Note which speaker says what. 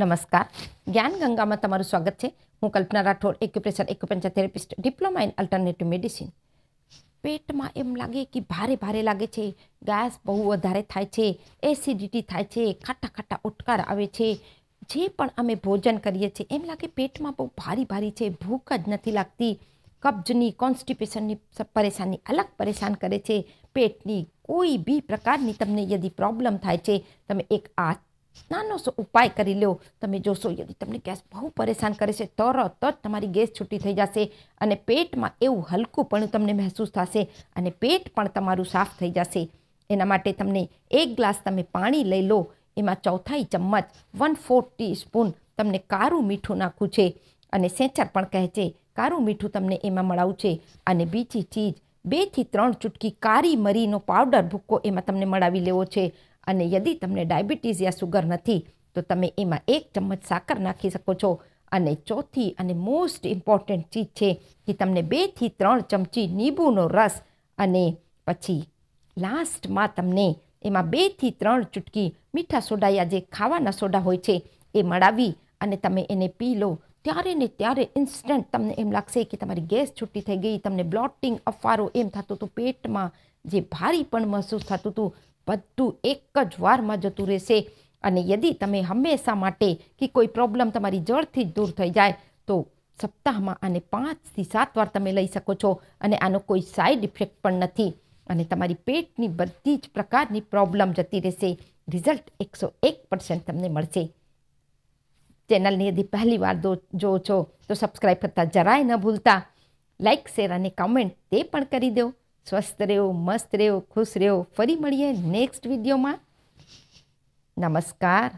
Speaker 1: નમસ્કાર જ્ઞાન ગંગામાં તમારું સ્વાગત છે હું Kalpana Rathod acupressure acupuncture therapist diploma in alternative medicine પેટમાં એમ લાગે કે ભારે ભારે લાગે છે ગેસ બહુ વધારે થાય છે એસિડિટી થાય છે ખાટા ખાટા ઉટકાર આવે છે જે પણ અમે ભોજન કરીએ છીએ એમ લાગે પેટમાં બહુ ભારી ભારી છે ભૂખ જ નથી લાગતી કબજની કોન્સ્ટિપેશનની પરેશાની અલગ પરેશાન કરે છે પેટની કોઈ બી પ્રકારની તમને યદિ પ્રોબ્લેમ થાય છે તમે એક આ નાનો સો ઉપાય કરી લો તમે જોશો યદિ તમને ગેસ બહુ પરેશાન કરે છે તરત જ તમારી ગેસ છૂટી થઈ જશે અને પેટમાં એવું હલકું પણ તમને મહેસૂસ થશે અને પેટ પણ તમારું સાફ થઈ જશે એના માટે તમને એક ગ્લાસ તમે પાણી લઈ લો એમાં ચોથાઈ ચમચ વન ફોર ટી સ્પૂન તમને કારું મીઠું નાખવું છે અને સેંચર પણ કહે છે કારું મીઠું તમને એમાં મળાવું છે અને બીજી ચીજ બેથી ત્રણ ચૂટકી કારી મરીનો પાવડર ભૂક્કો એમાં તમને મળાવી લેવો છે અને યદિ તમને ડાયાબિટીસ યા સુગર નથી તો તમે એમાં એક ચમચ સાકર નાખી શકો છો અને ચોથી અને મોસ્ટ ઇમ્પોર્ટન્ટ ચીજ છે કે તમને બેથી ત્રણ ચમચી નીંબુનો રસ અને પછી લાસ્ટમાં તમને એમાં બેથી ત્રણ ચૂટકી મીઠા સોડા યા જે ખાવાના સોડા હોય છે એ મળાવી અને તમે એને પી લો ત્યારે ને ત્યારે ઇન્સ્ટન્ટ તમને એમ લાગશે કે તમારી ગેસ છૂટી થઈ ગઈ તમને બ્લોટિંગ અફવારો એમ થતું હતું પેટમાં જે ભારી પણ મહેસૂસ થતું હતું બધું એક જ વારમાં જતું રહેશે અને યદિ તમે હંમેશા માટે કે કોઈ પ્રોબ્લેમ તમારી જડથી જ દૂર થઈ જાય તો સપ્તાહમાં આને પાંચથી સાત વાર તમે લઈ શકો છો અને આનો કોઈ સાઈડ ઇફેક્ટ પણ નથી અને તમારી પેટની બધી જ પ્રકારની પ્રોબ્લેમ જતી રહેશે રિઝલ્ટ એકસો એક પર્સન્ટ તમને મળશે ચેનલને યદિ પહેલી વાર જો છો તો સબસ્ક્રાઈબ કરતાં જરાય ન ભૂલતા લાઇક શેર અને કમેન્ટ તે પણ કરી દો સ્વસ્થ રહેવો મસ્ત રહેવો ખુશ રહેવો ફરી મળીએ નેક્સ્ટ વિડીયોમાં નમસ્કાર